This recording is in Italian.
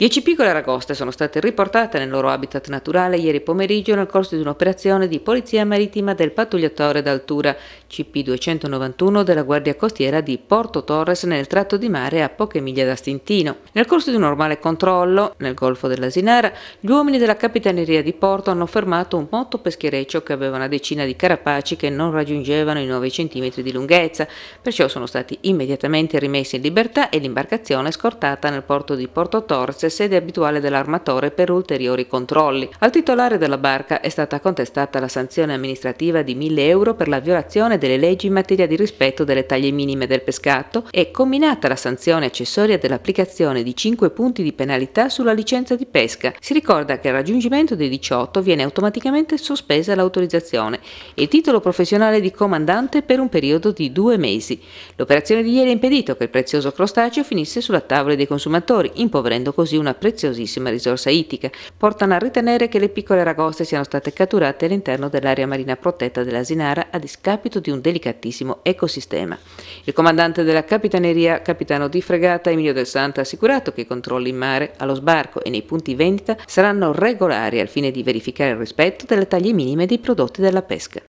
Dieci piccole aragoste sono state riportate nel loro habitat naturale ieri pomeriggio nel corso di un'operazione di polizia marittima del pattugliatore d'altura CP291 della Guardia Costiera di Porto Torres nel tratto di mare a poche miglia da Stintino. Nel corso di un normale controllo nel Golfo dell'Asinara, gli uomini della Capitaneria di Porto hanno fermato un moto peschereccio che aveva una decina di carapaci che non raggiungevano i 9 cm di lunghezza, perciò sono stati immediatamente rimessi in libertà e l'imbarcazione scortata nel porto di Porto Torres fosse sede abituale dell'armatore per ulteriori controlli. Al titolare della barca è stata contestata la sanzione amministrativa di 1000 euro per la violazione delle leggi in materia di rispetto delle taglie minime del pescato e combinata la sanzione accessoria dell'applicazione di 5 punti di penalità sulla licenza di pesca. Si ricorda che al raggiungimento dei 18 viene automaticamente sospesa l'autorizzazione e il titolo professionale di comandante per un periodo di due mesi. L'operazione di ieri ha impedito che il prezioso crostaceo finisse sulla tavola dei consumatori, impoverendo così una preziosissima risorsa ittica, portano a ritenere che le piccole ragoste siano state catturate all'interno dell'area marina protetta dell'Asinara a discapito di un delicatissimo ecosistema. Il comandante della capitaneria, capitano di fregata Emilio del Santo, ha assicurato che i controlli in mare, allo sbarco e nei punti vendita saranno regolari al fine di verificare il rispetto delle taglie minime dei prodotti della pesca.